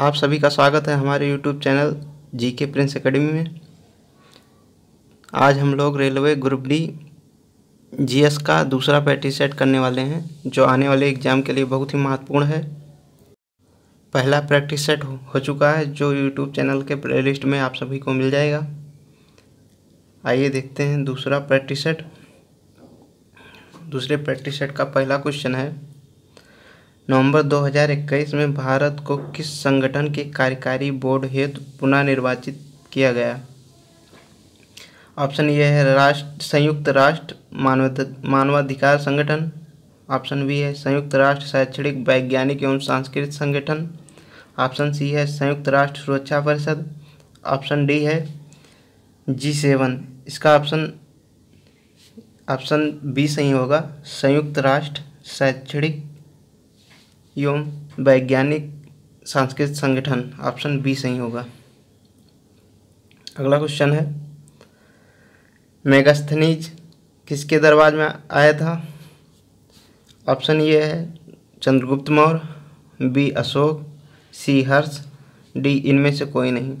आप सभी का स्वागत है हमारे यूट्यूब चैनल जी के प्रिंस अकेडमी में आज हम लोग रेलवे ग्रुप डी जीएस का दूसरा पैटी सेट करने वाले हैं जो आने वाले एग्ज़ाम के लिए बहुत ही महत्वपूर्ण है पहला प्रैक्टिस सेट हो, हो चुका है जो यूट्यूब चैनल के प्लेलिस्ट में आप सभी को मिल जाएगा आइए देखते हैं दूसरा प्रैक्टिस सेट दूसरे प्रैक्टिस सेट का पहला क्वेश्चन है नवंबर 2021 में भारत को किस संगठन के कार्यकारी बोर्ड हेतु पुनः निर्वाचित किया गया ऑप्शन ए है राष्ट्र संयुक्त राष्ट्र मानव मानवाधिकार संगठन ऑप्शन बी है संयुक्त राष्ट्र शैक्षणिक वैज्ञानिक एवं सांस्कृतिक संगठन ऑप्शन सी है संयुक्त राष्ट्र सुरक्षा परिषद ऑप्शन डी है जी सेवन इसका ऑप्शन ऑप्शन बी सही होगा संयुक्त राष्ट्र शैक्षणिक एवं वैज्ञानिक सांस्कृतिक संगठन ऑप्शन बी सही होगा अगला क्वेश्चन है मेगास्थनीज किसके दरबार में आया था ऑप्शन ये है Chandragupta Maurya B Ashoka C Harsha D इनमें से कोई नहीं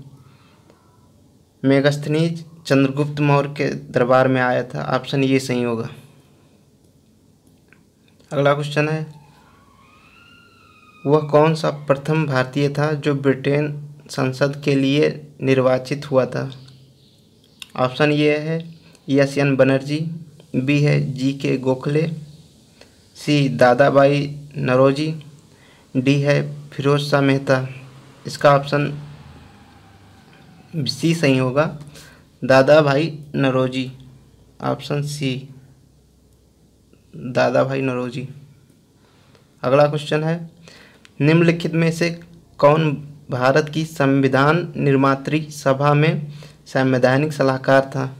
मेगास्थनीज चंद्रगुप्त मौर्य के दरबार में आया था ऑप्शन ये सही होगा अगला क्वेश्चन है वह कौन सा प्रथम भारतीय था जो ब्रिटेन संसद के लिए निर्वाचित हुआ था ऑप्शन ये है यस एन बनर्जी बी है G K Gokhale C Dadabhai Naoroji D है फिरोज शाह मेहता इसका ऑप्शन सी सही होगा दादा भाई नरोजी ऑप्शन सी दादा भाई नरोजी अगला क्वेश्चन है निम्नलिखित में से कौन भारत की संविधान निर्मात्री सभा में संवैधानिक सलाहकार था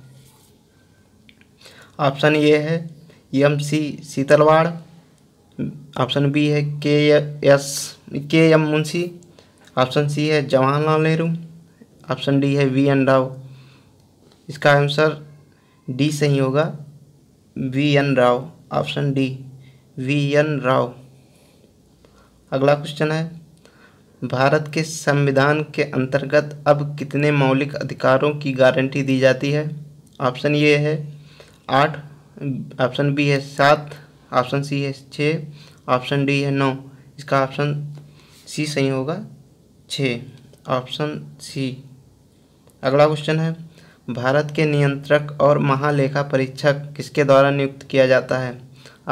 ऑप्शन ए है M C Setalvad option B है K S K M Munshi option C है जवाहरलाल नेहरू ऑप्शन डी है वी एन राव इसका आंसर डी सही होगा V N Rao option D V N Rao अगला क्वेश्चन है भारत के संविधान के अंतर्गत अब कितने मौलिक अधिकारों की गारंटी दी जाती है ऑप्शन ये है आठ ऑप्शन बी है सात ऑप्शन सी है छः ऑप्शन डी है नौ इसका ऑप्शन सी सही होगा छः ऑप्शन सी अगला क्वेश्चन है भारत के नियंत्रक और महालेखा परीक्षक किसके द्वारा नियुक्त किया जाता है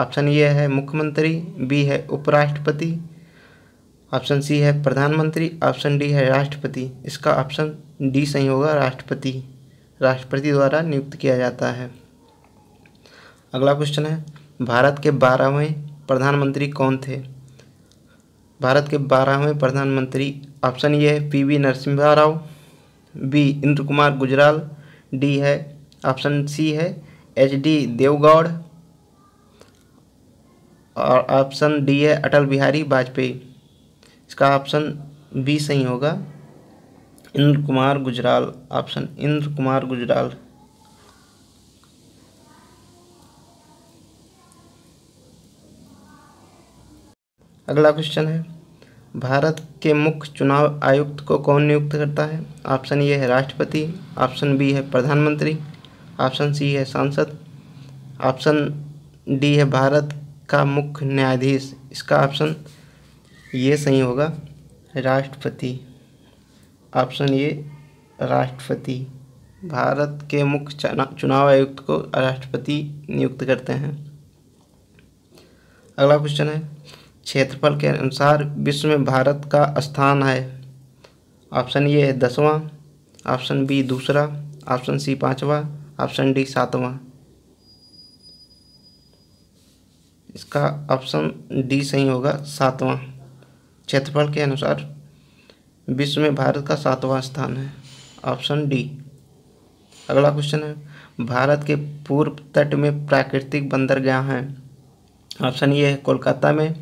ऑप्शन ये है मुख्यमंत्री बी है उपराष्ट्रपति ऑप्शन सी है प्रधानमंत्री ऑप्शन डी है राष्ट्रपति इसका ऑप्शन डी सही होगा राष्ट्रपति राष्ट्रपति द्वारा नियुक्त किया जाता है अगला क्वेश्चन है भारत के बारहवें प्रधानमंत्री कौन थे भारत के बारहवें प्रधानमंत्री ऑप्शन ये है P V Narasimha Rao B Inder Kumar Gujral D है ऑप्शन सी है एच डी देवगौड़ और ऑप्शन डी है अटल बिहारी वाजपेयी इसका ऑप्शन बी सही होगा इंद्र कुमार गुजराल ऑप्शन इंद्र कुमार गुजराल अगला क्वेश्चन है भारत के मुख्य चुनाव आयुक्त को कौन नियुक्त करता है ऑप्शन ए है राष्ट्रपति ऑप्शन बी है प्रधानमंत्री ऑप्शन सी है सांसद ऑप्शन डी है भारत का मुख्य न्यायाधीश इसका ऑप्शन ये सही होगा राष्ट्रपति ऑप्शन ये राष्ट्रपति भारत के मुख्य चुनाव आयुक्त को राष्ट्रपति नियुक्त करते हैं अगला क्वेश्चन है क्षेत्रफल के अनुसार विश्व में भारत का स्थान है ऑप्शन ये है दसवां ऑप्शन बी दूसरा ऑप्शन सी पांचवा ऑप्शन डी सातवां इसका ऑप्शन डी सही होगा सातवां क्षेत्रफल के अनुसार विश्व में भारत का सातवां स्थान है ऑप्शन डी अगला क्वेश्चन है भारत के पूर्व तट में प्राकृतिक बंदरगाह हैं ऑप्शन ये है कोलकाता में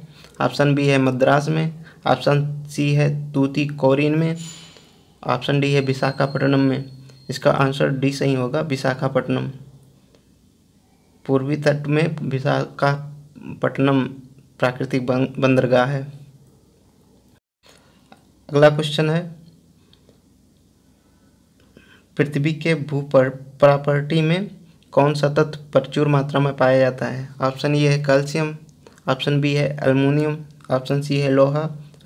ऑप्शन बी है मद्रास में ऑप्शन सी है तूती कोरिन में ऑप्शन डी है विशाखापट्टनम में इसका आंसर डी सही होगा विशाखापट्टनम पूर्वी तट में विशाखापट्टनम प्राकृतिक बंदरगाह है अगला क्वेश्चन है पृथ्वी के भू पर प्रॉपर्टी में कौन सा तत्व प्रचुर मात्रा में पाया जाता है ऑप्शन ए है कैल्शियम ऑप्शन बी है अल्मोनियम ऑप्शन सी है लोहा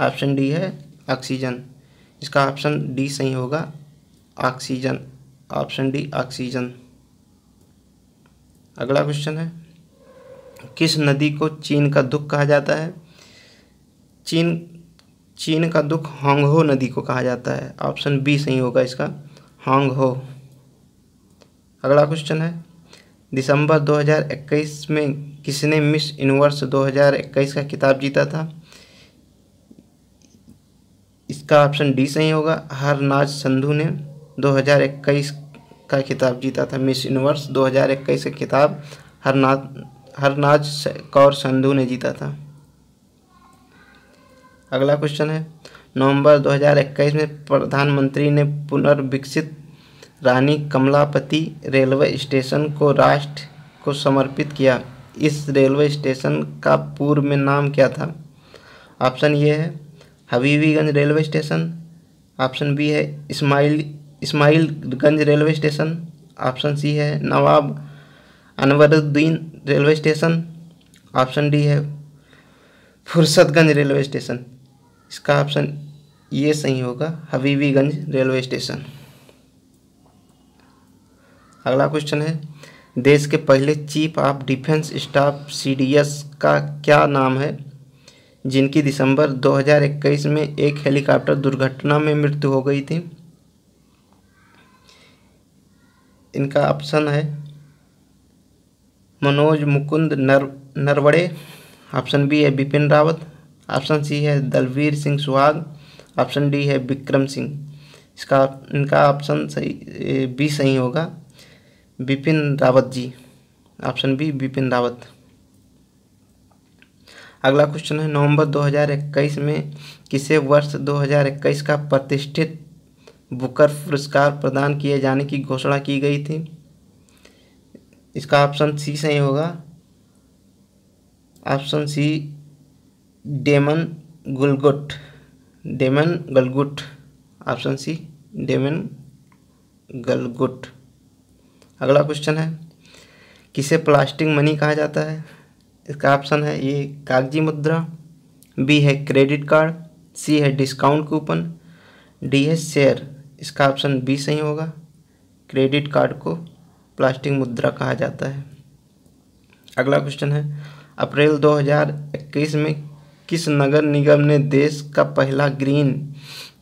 ऑप्शन डी है ऑक्सीजन इसका ऑप्शन डी सही होगा ऑक्सीजन ऑप्शन डी ऑक्सीजन अगला क्वेश्चन है किस नदी को चीन का दुख कहा जाता है चीन चीन का दुख हांगहो नदी को कहा जाता है ऑप्शन बी सही होगा इसका हांगहो अगला क्वेश्चन है दिसंबर 2021 में किसने मिस यूनिवर्स 2021 का खिताब जीता था इसका ऑप्शन डी सही होगा हरनाज संधू ने 2021 का खिताब जीता था मिस यूनिवर्स 2021 का खिताब हरनाज हरनाज कौर संधू ने जीता था अगला क्वेश्चन है नवंबर 2021 में प्रधानमंत्री ने पुनर्विकसित रानी कमलापति रेलवे स्टेशन को राष्ट्र को समर्पित किया इस रेलवे स्टेशन का पूर्व में नाम क्या था ऑप्शन ये है Habibganj railway station option B है Ismail Ismailganj railway station option C है Nawab Anwaruddin railway station option D है फुर्सतगंज रेलवे स्टेशन इसका ऑप्शन ये सही होगा हबीबीगंज रेलवे स्टेशन अगला क्वेश्चन है देश के पहले chief of defence staff CDS का क्या नाम है जिनकी दिसंबर 2021 में एक हेलीकॉप्टर दुर्घटना में मृत्यु हो गई थी इनका ऑप्शन है मनोज मुकुंद नर नरवड़े ऑप्शन बी है बिपिन रावत ऑप्शन सी है दलवीर सिंह सुहाग ऑप्शन डी है विक्रम सिंह इसका इनका ऑप्शन सही बी सही होगा बिपिन रावत जी ऑप्शन बी बिपिन रावत अगला क्वेश्चन है नवंबर 2021 में किसे वर्ष 2021 का प्रतिष्ठित बुकर पुरस्कार प्रदान किए जाने की घोषणा की गई थी इसका ऑप्शन सी सही होगा option C Damon Galgut Damon Galgut option C Damon Galgut अगला क्वेश्चन है किसे प्लास्टिक मनी कहा जाता है इसका ऑप्शन है ये कागजी मुद्रा बी है क्रेडिट कार्ड सी है डिस्काउंट कूपन डी है शेयर इसका ऑप्शन बी सही होगा क्रेडिट कार्ड को प्लास्टिक मुद्रा कहा जाता है अगला क्वेश्चन है अप्रैल 2021 में किस नगर निगम ने देश का पहला ग्रीन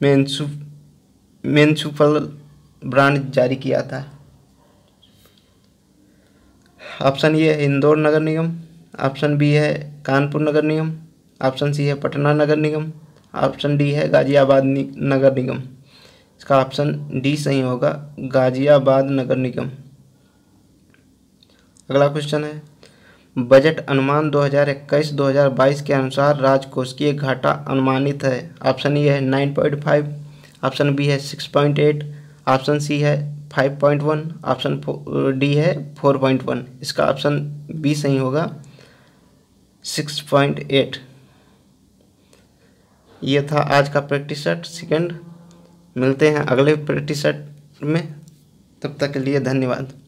मेंसु ब्रांड जारी किया था ऑप्शन ये है इंदौर नगर निगम ऑप्शन बी है कानपुर नगर निगम ऑप्शन सी है पटना नगर निगम ऑप्शन डी है गाजियाबाद नगर निगम इसका ऑप्शन डी सही होगा गाजियाबाद नगर निगम अगला क्वेश्चन है बजट अनुमान 2021-2022 के अनुसार राजकोषीय घाटा अनुमानित है ऑप्शन ए है 9.5 ऑप्शन बी है 6.8 ऑप्शन सी है 5.1 ऑप्शन डी है 4.1 इसका ऑप्शन बी सही होगा 6.8 ये था आज का प्रैक्टिस सेट सेकेंड मिलते हैं अगले प्रैक्टिस सेट में तब तक के लिए धन्यवाद